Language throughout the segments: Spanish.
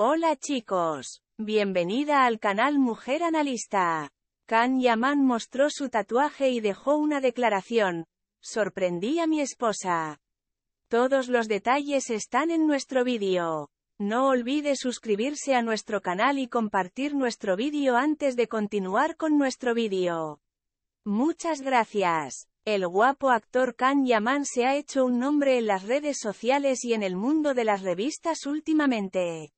Hola chicos, bienvenida al canal Mujer Analista. Kan Yaman mostró su tatuaje y dejó una declaración. Sorprendí a mi esposa. Todos los detalles están en nuestro vídeo. No olvide suscribirse a nuestro canal y compartir nuestro vídeo antes de continuar con nuestro vídeo. Muchas gracias. El guapo actor Kan Yaman se ha hecho un nombre en las redes sociales y en el mundo de las revistas últimamente.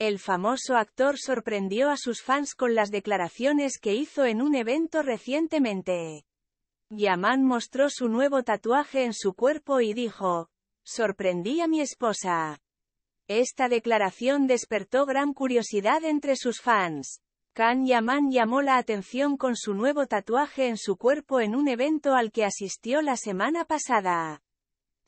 El famoso actor sorprendió a sus fans con las declaraciones que hizo en un evento recientemente. Yaman mostró su nuevo tatuaje en su cuerpo y dijo, sorprendí a mi esposa. Esta declaración despertó gran curiosidad entre sus fans. Kan Yaman llamó la atención con su nuevo tatuaje en su cuerpo en un evento al que asistió la semana pasada.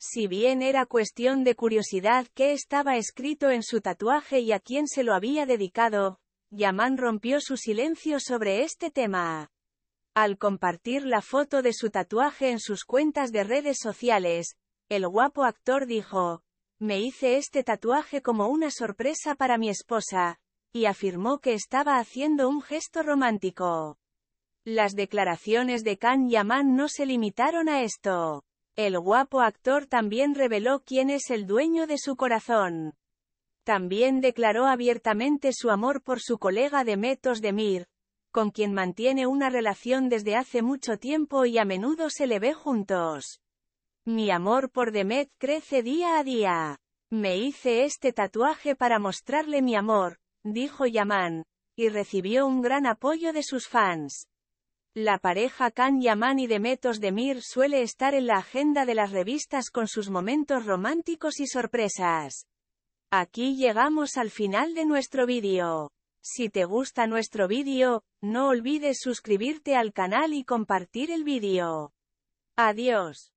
Si bien era cuestión de curiosidad qué estaba escrito en su tatuaje y a quién se lo había dedicado, Yaman rompió su silencio sobre este tema. Al compartir la foto de su tatuaje en sus cuentas de redes sociales, el guapo actor dijo, me hice este tatuaje como una sorpresa para mi esposa, y afirmó que estaba haciendo un gesto romántico. Las declaraciones de Khan Yaman no se limitaron a esto. El guapo actor también reveló quién es el dueño de su corazón. También declaró abiertamente su amor por su colega Demet Demir, con quien mantiene una relación desde hace mucho tiempo y a menudo se le ve juntos. Mi amor por Demet crece día a día. Me hice este tatuaje para mostrarle mi amor, dijo Yaman, y recibió un gran apoyo de sus fans. La pareja Can Yaman y de Mir suele estar en la agenda de las revistas con sus momentos románticos y sorpresas. Aquí llegamos al final de nuestro vídeo. Si te gusta nuestro vídeo, no olvides suscribirte al canal y compartir el vídeo. Adiós.